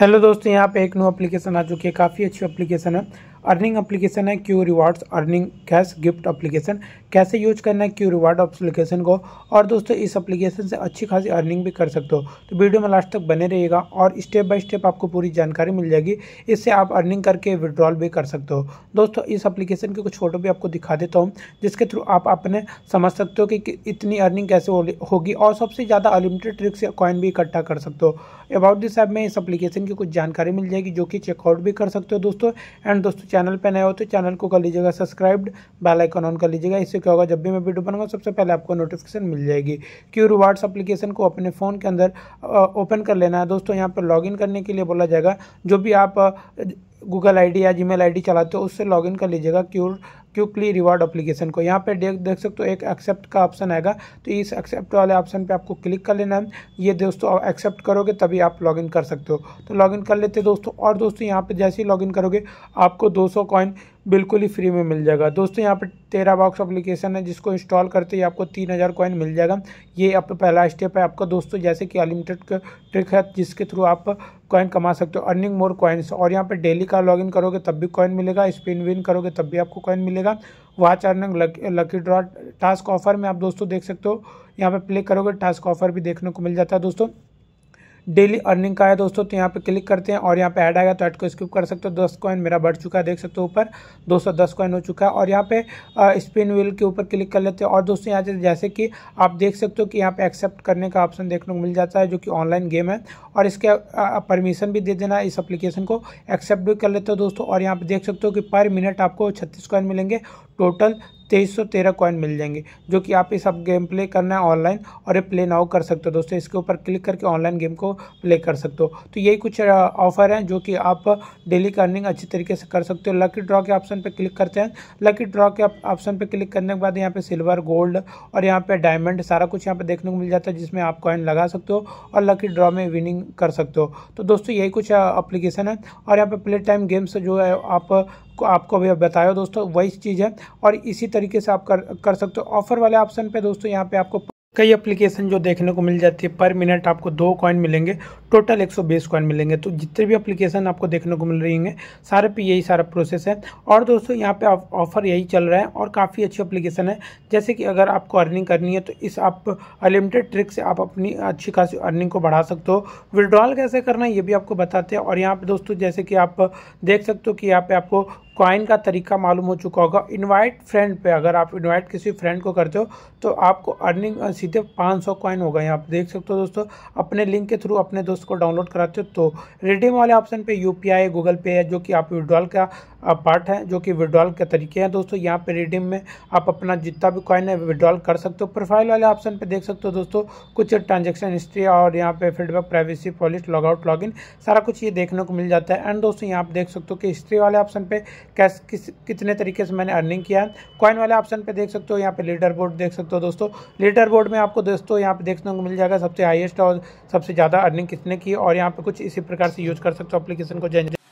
hello दोस्तों यहाँ पे एक न्यू एप्लीकेशन आ चुकी है काफ़ी अच्छी एप्लीकेशन है अर्निंग एप्लीकेशन है Q rewards earning cash gift application कैसे यूज करना है क्यू रिवार्ड एप्लीकेशन को और दोस्तों इस एप्लीकेशन से अच्छी खासी अर्निंग भी कर सकते हो तो वीडियो में लास्ट तक बने रहिएगा और स्टेप बाय स्टेप आपको पूरी जानकारी मिल जाएगी इससे आप अर्निंग करके विड्रॉल भी कर सकते हो दोस्तों इस अप्लीकेशन के कुछ फोटो भी आपको दिखा देता हूँ जिसके थ्रू आप अपने समझ सकते हो कि इतनी अर्निंग कैसे होगी और सबसे ज़्यादा अनलिमिटेड ट्रिक्स या कॉइन भी इकट्ठा कर सकते हो अबाउट दिस ऐप में इस अप्लीकेशन की कुछ जानकारी मिल जाएगी जो कि चेकआउट भी कर सकते हो दोस्तों एंड दोस्तों चैनल पर नए हो तो चैनल को कर लीजिएगा सब्सक्राइब्ड बेल आइकन ऑन कर लीजिएगा इससे क्या होगा जब भी मैं वीडियो बनाऊंगा सबसे पहले आपको नोटिफिकेशन मिल जाएगी क्यू रिवार्ड्स एप्लीकेशन को अपने फ़ोन के अंदर ओपन कर लेना है दोस्तों यहाँ पर लॉगिन करने के लिए बोला जाएगा जो भी आप गूगल आईडी या जीमेल आईडी चलाते हो उससे लॉगिन कर लीजिएगा क्यूर क्विकली रिवार्ड अप्लीकेशन को यहाँ पे देख देख सकते हो एक एक्सेप्ट का ऑप्शन आएगा तो इस एक्सेप्ट वाले ऑप्शन पे आपको क्लिक कर लेना है ये दोस्तों एक्सेप्ट करोगे तभी आप लॉगिन कर सकते हो तो लॉगिन कर लेते दोस्तों और दोस्तों यहाँ पे जैसे ही लॉगिन करोगे आपको 200 कॉइन बिल्कुल ही फ्री में मिल जाएगा दोस्तों यहाँ पर तेरा बॉक्स अप्लीकेशन है जिसको इंस्टॉल करते ही आपको तीन हज़ार कॉइन मिल जाएगा ये आप पहला स्टेप है आपका दोस्तों जैसे कि अनलिमिटेड ट्रिक है जिसके थ्रू आप कॉइन कमा सकते हो अर्निंग मोर कॉइन्स और यहाँ पर डेली का लॉगिन करोगे तब भी कॉइन मिलेगा स्पिन विन करोगे तब भी आपको कॉइन मिलेगा मिलेगा वहाँ चार लकी ड्रॉ टास्क ऑफर में आप दोस्तों देख सकते हो यहाँ पे प्ले करोगे टास्क ऑफर भी देखने को मिल जाता है दोस्तों डेली अर्निंग का है दोस्तों तो यहाँ पे क्लिक करते हैं और यहाँ पे ऐड आएगा तो ऐड को स्किप कर सकते हो दस कॉइन मेरा बढ़ चुका है देख सकते हो ऊपर दो सौ दस कॉइन हो चुका है और यहाँ पे स्पिन व्हील के ऊपर क्लिक कर लेते हैं और दोस्तों यहाँ से जैसे कि आप देख सकते हो कि यहाँ पे एक्सेप्ट करने का ऑप्शन देखने को मिल जाता है जो कि ऑनलाइन गेम है और इसके परमिशन भी दे देना इस अप्लीकेशन को एक्सेप्ट भी कर लेते हो दोस्तों और यहाँ पर देख सकते हो कि पर मिनट आपको छत्तीस कॉइन मिलेंगे टोटल तेईस सौ तेरह कॉइन मिल जाएंगे जो कि आप इस सब गेम प्ले करना है ऑनलाइन और ये प्ले नाउ कर सकते हो दोस्तों इसके ऊपर क्लिक करके ऑनलाइन गेम को प्ले कर सकते हो तो यही कुछ ऑफर हैं जो कि आप डेली का अर्निंग अच्छी तरीके से कर सकते हो लकी ड्रॉ के ऑप्शन पर क्लिक करते हैं लकी ड्रॉ के ऑप्शन पर क्लिक करने के बाद यहाँ पर सिल्वर गोल्ड और यहाँ पर डायमंड सारा कुछ यहाँ पर देखने को मिल जाता है जिसमें आप कॉइन लगा सकते हो और लकी ड्रॉ में विनिंग कर सकते हो तो दोस्तों यही कुछ अप्लीकेशन है और यहाँ पर प्ले टाइम गेम्स जो है आप आपको अभी बताया दोस्तों वही चीज़ है और इसी तरीके से आप कर कर सकते हो ऑफर वाले ऑप्शन पे दोस्तों यहाँ पे आपको कई एप्लीकेशन जो देखने को मिल जाती है पर मिनट आपको दो कॉइन मिलेंगे टोटल 120 कॉइन मिलेंगे तो जितने भी अप्लीकेशन आपको देखने को मिल रही है सारे पे यही सारा प्रोसेस है और दोस्तों यहाँ पे ऑफर यही चल रहा है और काफ़ी अच्छी अप्लीकेशन है जैसे कि अगर आपको अर्निंग करनी है तो इस आप अनलिमिटेड ट्रिक से आप अपनी अच्छी खासी अर्निंग को बढ़ा सकते हो विड्रॉल कैसे करना है ये भी आपको बताते हैं और यहाँ पर दोस्तों जैसे कि आप देख सकते हो कि यहाँ पर आपको कॉइन का तरीका मालूम हो चुका होगा इनवाइट फ्रेंड पे अगर आप इनवाइट किसी फ्रेंड को करते हो तो आपको अर्निंग सीधे 500 कॉइन होगा यहाँ आप देख सकते हो दोस्तों अपने लिंक के थ्रू अपने दोस्तों उसको डाउनलोड कराते हो तो रिडीम वाले ऑप्शन पे यू पी आई गूगल पे है जो कि आप विड्रॉल का पार्ट हैं जो कि विड्रॉल के तरीके हैं दोस्तों यहाँ पे रिडीम में आप अपना जितना भी कॉइन है विड्रॉल कर सकते हो प्रोफाइल वाले ऑप्शन पे देख सकते हो दोस्तों कुछ ट्रांजेक्शन हिस्ट्री और यहाँ पे feedback privacy policy logout login सारा कुछ ये देखने को मिल जाता है एंड दोस्तों यहाँ आप देख सकते हो कि हिस्ट्री वाले ऑप्शन पर कैसे किस कितने तरीके से मैंने अर्निंग किया है कॉइन वाले ऑप्शन पर देख सकते हो यहाँ पे लीडर बोर्ड देख सकते हो दोस्तों लीडर बोर्ड में आपको दोस्तों यहाँ पर देखने को मिल जाएगा सबसे हाइएस्ट और सबसे ज़्यादा अर्निंग किसने की और यहाँ पर कुछ इसी प्रकार से यूज कर सकते हो अपलीकेशन को